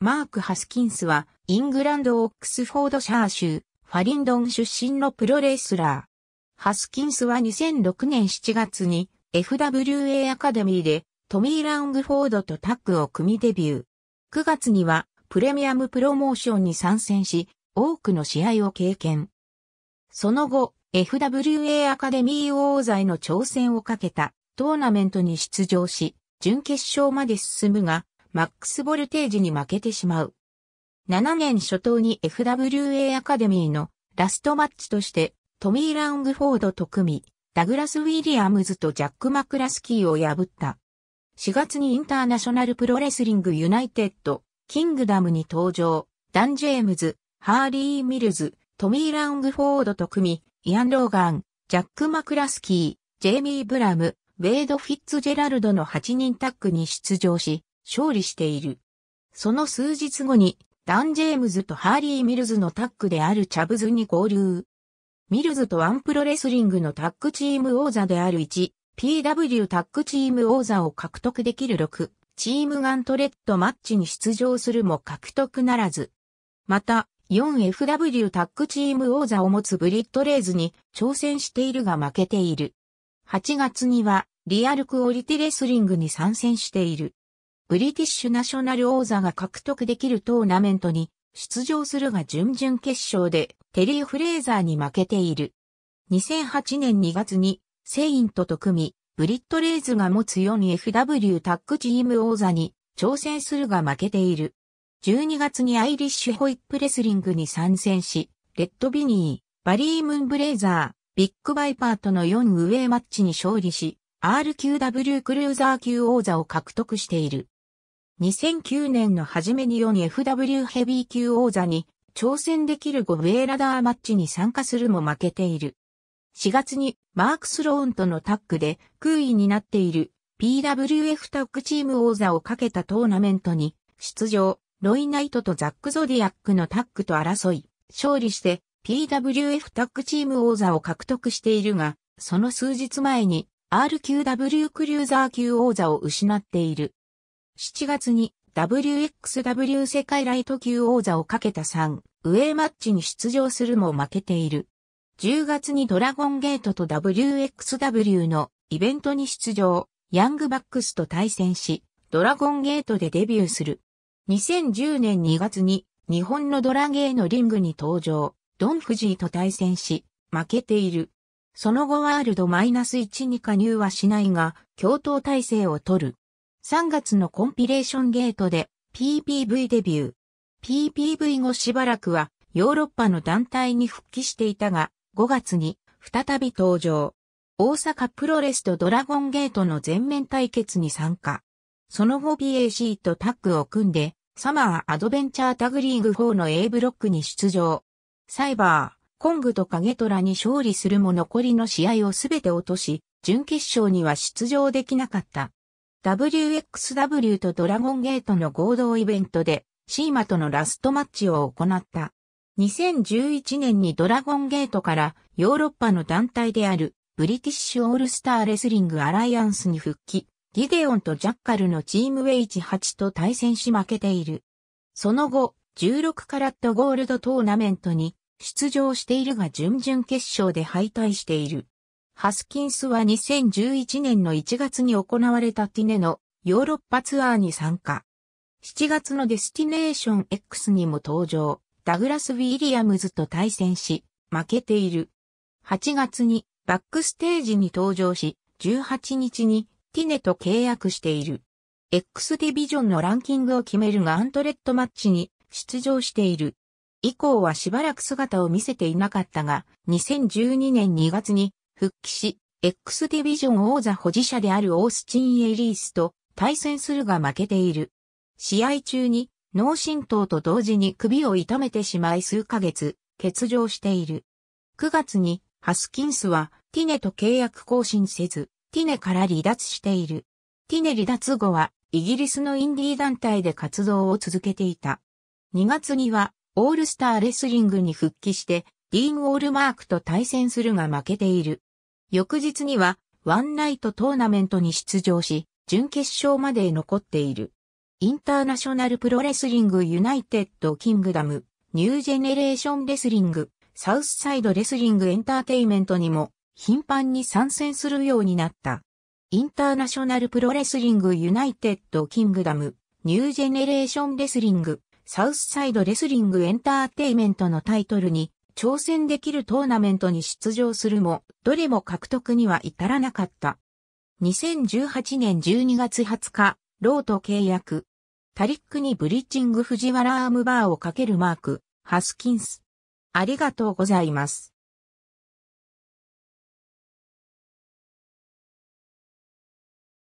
マーク・ハスキンスは、イングランド・オックスフォードシャー州、ファリンドン出身のプロレスラー。ハスキンスは2006年7月に FWA アカデミーでトミー・ラングフォードとタッグを組みデビュー。9月にはプレミアムプロモーションに参戦し、多くの試合を経験。その後、FWA アカデミー王座への挑戦をかけたトーナメントに出場し、準決勝まで進むが、マックスボルテージに負けてしまう。7年初頭に FWA アカデミーのラストマッチとして、トミー・ラングフォードと組み、ダグラス・ウィリアムズとジャック・マクラスキーを破った。4月にインターナショナルプロレスリングユナイテッド、キングダムに登場、ダン・ジェームズ、ハーリー・ミルズ、トミー・ラングフォードと組み、イアン・ローガン、ジャック・マクラスキー、ジェイミー・ブラム、ウェイド・フィッツジェラルドの8人タッグに出場し、勝利している。その数日後に、ダン・ジェームズとハーリー・ミルズのタッグであるチャブズに合流。ミルズとワンプロレスリングのタッグチーム王座である1、PW タッグチーム王座を獲得できる6、チームガントレットマッチに出場するも獲得ならず。また、4FW タッグチーム王座を持つブリットレーズに挑戦しているが負けている。8月にはリアルクオリティレスリングに参戦している。ブリティッシュナショナル王座が獲得できるトーナメントに出場するが準々決勝でテリー・フレーザーに負けている。2008年2月にセイントと組み、ブリットレイズが持つ 4FW タッグチーム王座に挑戦するが負けている。12月にアイリッシュホイップレスリングに参戦し、レッドビニー、バリームンブレイザー、ビッグバイパーとの4ウェイマッチに勝利し、RQW クルーザー級王座を獲得している。2009年の初めに 4FW ヘビー級王座に挑戦できる5ウェイラダーマッチに参加するも負けている。4月にマークスローンとのタッグで空位になっている PWF タッグチーム王座をかけたトーナメントに出場、ロイナイトとザック・ゾディアックのタッグと争い、勝利して PWF タッグチーム王座を獲得しているが、その数日前に RQW クルーザー級王座を失っている。7月に WXW 世界ライト級王座をかけた3、ウェイマッチに出場するも負けている。10月にドラゴンゲートと WXW のイベントに出場、ヤングバックスと対戦し、ドラゴンゲートでデビューする。2010年2月に日本のドラゲーのリングに登場、ドン・フジーと対戦し、負けている。その後ワールドマイナス1に加入はしないが、共闘体制を取る。3月のコンピレーションゲートで PPV デビュー。PPV 後しばらくはヨーロッパの団体に復帰していたが、5月に再び登場。大阪プロレスとドラゴンゲートの全面対決に参加。その後 BAC とタッグを組んで、サマーアドベンチャータグリーグ4の A ブロックに出場。サイバー、コングとカゲトラに勝利するも残りの試合をすべて落とし、準決勝には出場できなかった。WXW とドラゴンゲートの合同イベントで、シーマとのラストマッチを行った。2011年にドラゴンゲートからヨーロッパの団体であるブリティッシュオールスターレスリングアライアンスに復帰、ギデオンとジャッカルのチームウェイチ8と対戦し負けている。その後、16カラットゴールドトーナメントに出場しているが準々決勝で敗退している。ハスキンスは2011年の1月に行われたティネのヨーロッパツアーに参加。7月のデスティネーション X にも登場、ダグラス・ウィリアムズと対戦し、負けている。8月にバックステージに登場し、18日にティネと契約している。X ディビジョンのランキングを決めるガントレットマッチに出場している。以降はしばらく姿を見せていなかったが、2012年2月に復帰し、X ディビジョン王座保持者であるオースチン・エリースと対戦するが負けている。試合中に脳震盪と同時に首を痛めてしまい数ヶ月、欠場している。9月にハスキンスはティネと契約更新せず、ティネから離脱している。ティネ離脱後はイギリスのインディー団体で活動を続けていた。2月にはオールスターレスリングに復帰してディーン・ウォールマークと対戦するが負けている。翌日にはワンナイトトーナメントに出場し、準決勝まで残っている。インターナショナルプロレスリングユナイテッドキングダム、ニュージェネレーションレスリング、サウスサイドレスリングエンターテイメントにも頻繁に参戦するようになった。インターナショナルプロレスリングユナイテッドキングダム、ニュージェネレーションレスリング、サウスサイドレスリングエンターテイメントのタイトルに挑戦できるトーナメントに出場するも、どれも獲得には至らなかった。2018年12月20日、ローと契約。タリックにブリッジング藤原アームバーをかけるマーク、ハスキンス。ありがとうございます。